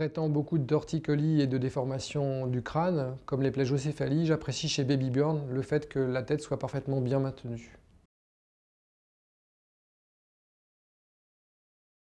traitant beaucoup d'orticolis et de déformations du crâne, comme les plagiocéphalies, j'apprécie chez Baby Burn le fait que la tête soit parfaitement bien maintenue.